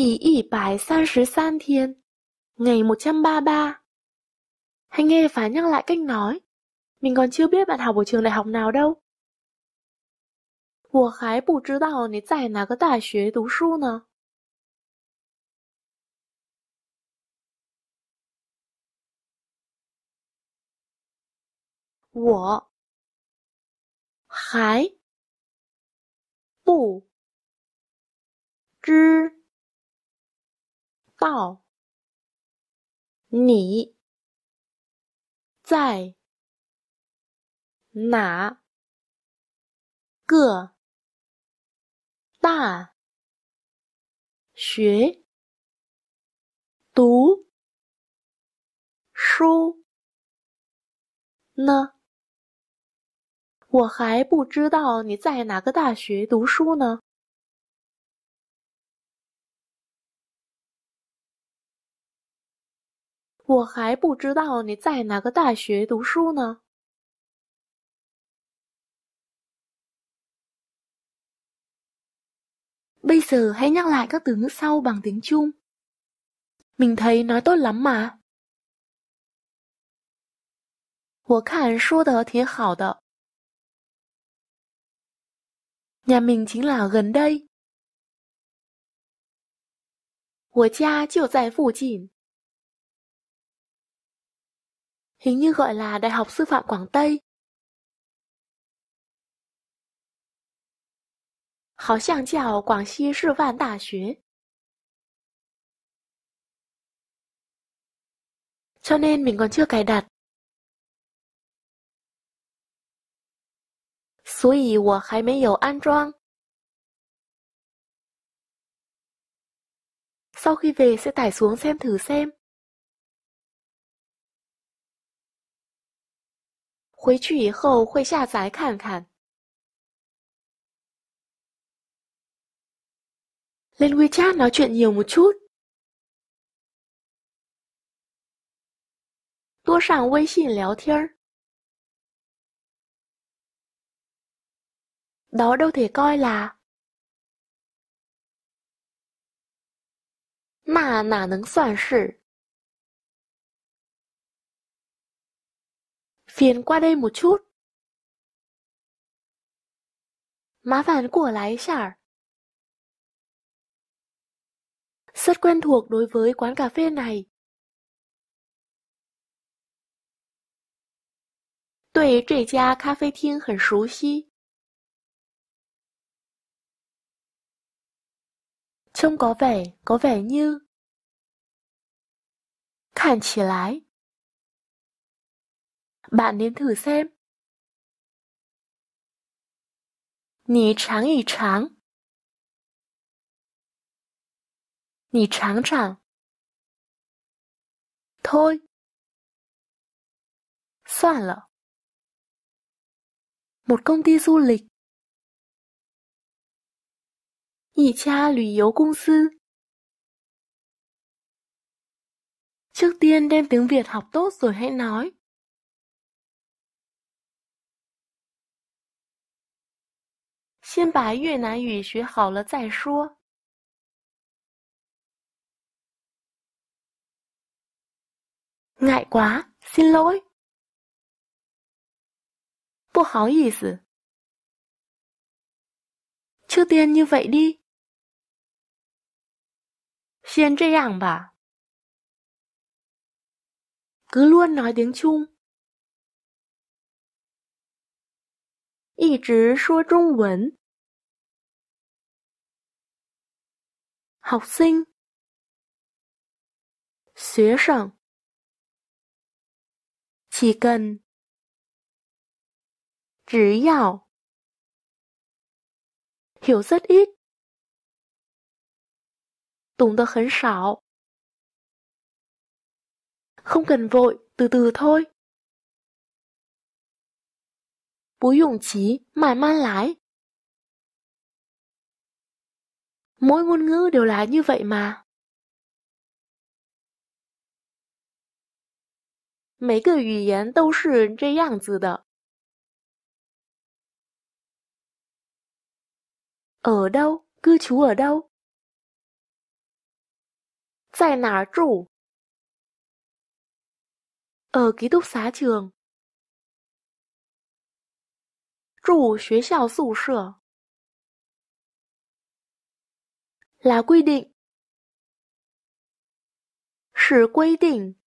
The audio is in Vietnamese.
第一百三十三 thiên, ngày ba Anh nghe phá nhắc lại cách nói. Mình còn chưa biết bạn học ở trường đại học nào đâu. 我还不知道你在哪个大学读书呢。我还不知道。到你在哪个大学读书呢？我还不知道你在哪个大学读书呢。我还不知道你在哪个大学读书呢。bây giờ hãy nhắc lại các từ ngữ sau bằng tiếng Trung. mình thấy nói tốt lắm mà。我看说得挺好的。nhà mình c h í n h là gần đây。我家就在附近。hình như gọi là Đại học Sư phạm Quảng Tây. Hào xiang chào Quảng Xí Sư phạm Đại Xuế. Cho nên mình còn chưa cài đặt. sau khi về sẽ tải xuống xem thử xem. 回去以后会下载看看，上 WeChat 聊 chuyện nhiều một chút，多上微信聊天儿。đó đâu thể coi là，那哪能算是？Phiền qua đây một chút Má phản của lái xả. Rất quen thuộc đối với quán cà phê này Đối với gia cà phê thiên hẳn 熟悉 Trông có vẻ, có vẻ như Khản chỉ lái bạn nên thử xem. Nì tráng ý tráng. Nì tráng chẳng. Thôi. Soạn lợ. Một công ty du lịch. Yì cha lùi yếu công sư. Trước tiên đem tiếng Việt học tốt rồi hãy nói. 先把越南语学好了再说。ngại quá，xin lỗi，不好意思。chưa tiền như vậy đi，先这样吧。cứ luôn nói tiếng trung，一直说中文。học sinh Xuế sẵn Chỉ cần Chỉ yào Hiểu rất ít Tùng tờ khấn sảo Không cần vội, từ từ thôi. Bú dụng trí, mãi man lái. Mỗi ngôn ngữ đều là như vậy mà. Mấy cái ngữ ngữ 言都是这样子的。Ở đâu? Cư trú ở đâu? 在哪儿住? Ở ký túc xá trường. 住学校宿舍。是规定。是规定。